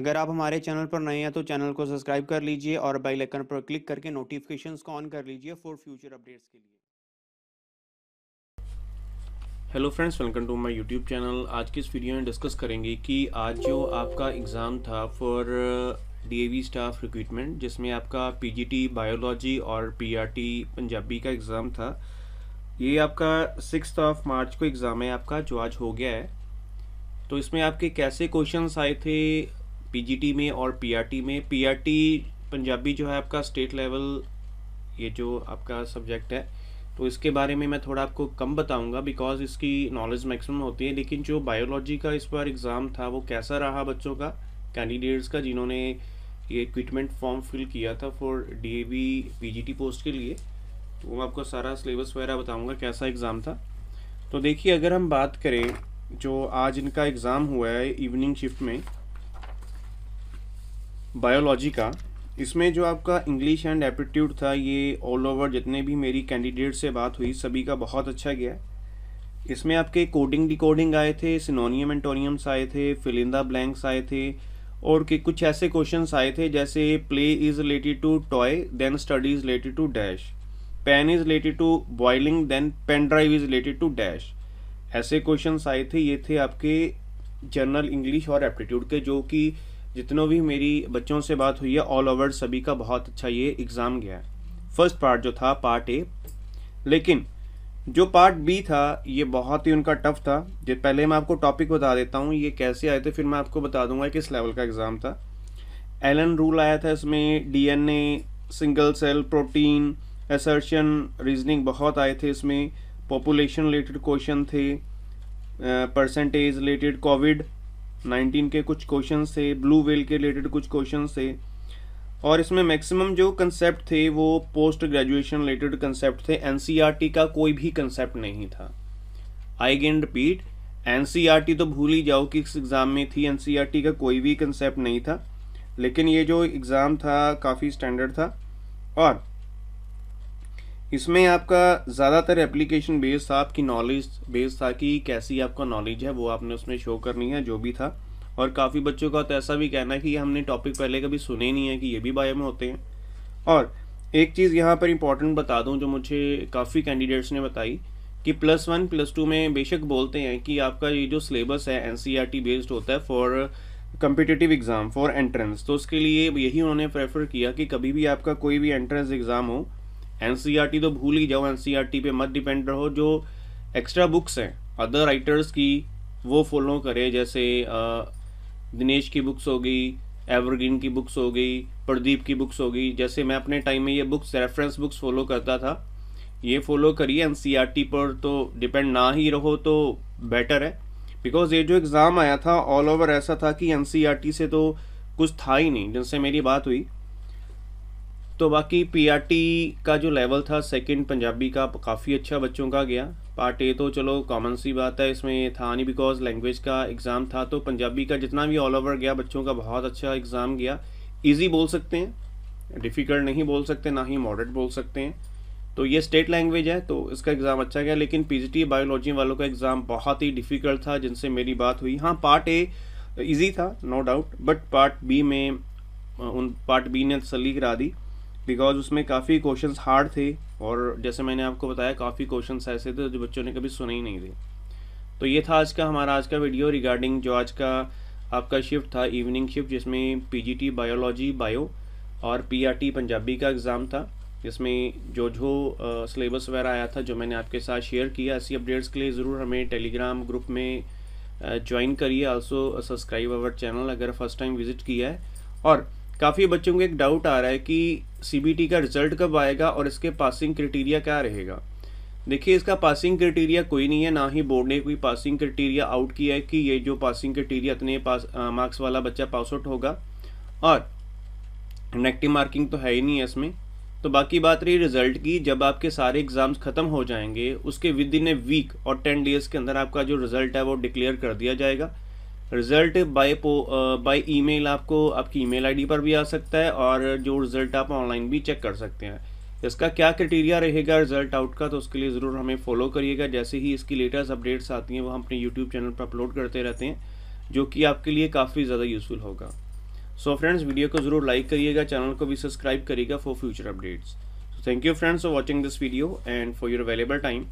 अगर आप हमारे चैनल पर नए हैं तो चैनल को सब्सक्राइब कर लीजिए और बेल आइकन पर क्लिक करके नोटिफिकेशन को ऑन कर लीजिए फॉर फ्यूचर अपडेट्स के लिए hello friends welcome to my YouTube channel आज की इस वीडियो में डिस्कस करेंगे कि आज जो आपका एग्ज़ाम था फॉर डीएवी स्टाफ रिक्रूटमेंट जिसमें आपका पीजीटी बायोलॉजी और पीआरटी पंजाबी का एग्ज़ाम था ये आपका सिक्स ऑफ मार्च को एग्ज़ाम है आपका जो आज हो गया है तो इसमें आपके कैसे क्वेश्चंस आए थे पीजीटी में और पीआरटी में पीआरटी पंजाबी जो है आपका स्टेट लेवल ये जो आपका सब्जेक्ट है तो इसके बारे में मैं थोड़ा आपको कम बताऊंगा बिकॉज इसकी नॉलेज मैक्सिमम होती है लेकिन जो बायोलॉजी का इस बार एग्ज़ाम था वो कैसा रहा बच्चों का कैंडिडेट्स का जिन्होंने ये इक्विपमेंट फॉर्म फिल किया था for D A B P G T post के लिए तो मैं आपको सारा सिलेबस वगैरह बताऊँगा कैसा एग्ज़ाम था तो देखिए अगर हम बात करें जो आज इनका एग्ज़ाम हुआ है इवनिंग शिफ्ट में बायोलॉजी का इसमें जो आपका इंग्लिश एंड एप्टीट्यूड था ये ऑल ओवर जितने भी मेरी कैंडिडेट से बात हुई सभी का बहुत अच्छा गया इसमें आपके कोडिंग डिकोडिंग आए थे सिनोनियम एंटोनियम्स आए थे फिलिंदा ब्लैंक्स आए थे और के कुछ ऐसे क्वेश्चन आए थे जैसे play is related to toy then study is related to dash pen is related to boiling then pen drive is related to dash ऐसे क्वेश्चन आए थे ये थे आपके जनरल इंग्लिश और एप्टीट्यूड के जो कि जितनों भी मेरी बच्चों से बात हुई है ऑल ओवर सभी का बहुत अच्छा ये एग्ज़ाम गया है फर्स्ट पार्ट जो था पार्ट ए लेकिन जो पार्ट बी था ये बहुत ही उनका टफ था जो पहले मैं आपको टॉपिक बता देता हूँ ये कैसे आए थे फिर मैं आपको बता दूंगा किस लेवल का एग्ज़ाम था एलन रूल आया था इसमें DNA single cell protein assertion reasoning बहुत आए थे इसमें पॉपुलेशन रिलेटेड क्वेश्चन थे परसेंटेज रिलेटेड कोविड 19 के कुछ क्वेश्चन थे ब्लू वेल के रिलेटेड कुछ क्वेश्चन थे और इसमें मैक्सिमम जो कंसेप्ट थे वो पोस्ट ग्रेजुएशन रिलेटेड कंसेप्ट थे एन e का कोई भी कंसेप्ट नहीं था आई गेन रिपीट एन तो भूल ही जाओ कि इस एग्ज़ाम में थी एन e का कोई भी कंसेप्ट नहीं था लेकिन ये जो एग्ज़ाम था काफ़ी स्टैंडर्ड था और इसमें आपका ज़्यादातर एप्लीकेशन बेस था आपकी नॉलेज बेस था कि कैसी आपका नॉलेज है वो आपने उसमें शो करनी है जो भी था और काफ़ी बच्चों का तो ऐसा भी कहना है कि हमने टॉपिक पहले कभी सुने नहीं है कि ये भी बायो में होते हैं और एक चीज़ यहाँ पर इंपॉर्टेंट बता दूँ जो मुझे काफ़ी कैंडिडेट्स ने बताई कि प्लस वन प्लस टू में बेशक बोलते हैं कि आपका ये जो सिलेबस है एन बेस्ड e होता है for competitive exam for entrance तो उसके लिए यही उन्होंने प्रेफर किया कि कभी भी आपका कोई भी एंट्रेंस एग्ज़ाम हो एन तो भूल ही जाओ एन पे मत डिपेंड रहो जो एक्स्ट्रा बुक्स हैं अदर राइटर्स की वो फॉलो करें जैसे दिनेश की बुक्स हो गई एवरग्रीन की बुक्स हो गई प्रदीप की बुक्स हो गई जैसे मैं अपने टाइम में ये बुक्स रेफरेंस बुक्स फॉलो करता था ये फॉलो करिए एन पर तो डिपेंड ना ही रहो तो बेटर है बिकॉज ये जो एग्ज़ाम आया था ऑल ओवर ऐसा था कि एन से तो कुछ था ही नहीं जिनसे मेरी बात हुई तो बाकी पीआरटी का जो लेवल था सेकंड पंजाबी का काफ़ी अच्छा बच्चों का गया पार्ट ए तो चलो कॉमन सी बात है इसमें था नहीं बिकॉज लैंग्वेज का एग्ज़ाम था तो पंजाबी का जितना भी ऑल ओवर गया बच्चों का बहुत अच्छा एग्ज़ाम गया इजी बोल सकते हैं डिफ़िकल्ट नहीं बोल सकते ना ही मॉडर्ट बोल सकते हैं तो ये स्टेट लैंग्वेज है तो इसका एग्ज़ाम अच्छा गया लेकिन पीजीटी बायोलॉजी e वालों का एग्ज़ाम बहुत ही डिफ़िकल्ट था जिनसे मेरी बात हुई हाँ पार्ट ए ईजी था no doubt but part B में उन पार्ट बी ने तसली करा दी बिकॉज उसमें काफ़ी क्वेश्चंस हार्ड थे और जैसे मैंने आपको बताया काफ़ी क्वेश्चंस ऐसे थे जो बच्चों ने कभी सुने ही नहीं थे तो ये था आज का हमारा आज का वीडियो रिगार्डिंग जो आज का आपका शिफ्ट था इवनिंग शिफ्ट जिसमें पी बायोलॉजी बायो और पी पंजाबी का एग्ज़ाम था जिसमें जो जो सिलेबस वगैरह आया था जो मैंने आपके साथ शेयर किया ऐसी अपडेट्स के लिए ज़रूर हमें टेलीग्राम ग्रुप में ज्वाइन करिए आल्सो सब्सक्राइब अवर चैनल अगर फर्स्ट टाइम विज़िट किया है और काफ़ी बच्चों को एक डाउट आ रहा है कि सी का रिजल्ट कब आएगा और इसके पासिंग क्राइटेरिया क्या रहेगा देखिए इसका पासिंग क्राइटेरिया कोई नहीं है ना ही बोर्ड ने कोई पासिंग क्राइटेरिया आउट किया है कि ये जो पासिंग क्राइटेरिया इतने पास मार्क्स वाला बच्चा पास आउट होगा और नेगेटिव मार्किंग तो है ही नहीं है इसमें तो बाकी बात रही रिजल्ट की जब आपके सारे एग्जाम्स ख़त्म हो जाएंगे उसके विद इन ए वीक और टेन डेज़ के अंदर आपका जो रिजल्ट है वो डिक्लेयर कर दिया जाएगा रिजल्ट बाय बाय ईमेल आपको आपकी ईमेल आईडी पर भी आ सकता है और जो रिजल्ट आप ऑनलाइन भी चेक कर सकते हैं इसका क्या क्राइटेरिया रहेगा रिजल्ट आउट का तो उसके लिए ज़रूर हमें फॉलो करिएगा जैसे ही इसकी लेटेस्ट अपडेट्स आती हैं वो हम अपने यूट्यूब चैनल पर अपलोड करते रहते हैं जो कि आपके लिए काफ़ी ज़्यादा यूज़फुल होगा सो फ्रेंड्स वीडियो को ज़रूर लाइक करिएगा चैनल को भी सब्सक्राइब करिएगा for future updates thank you friends for watching this video and for your available time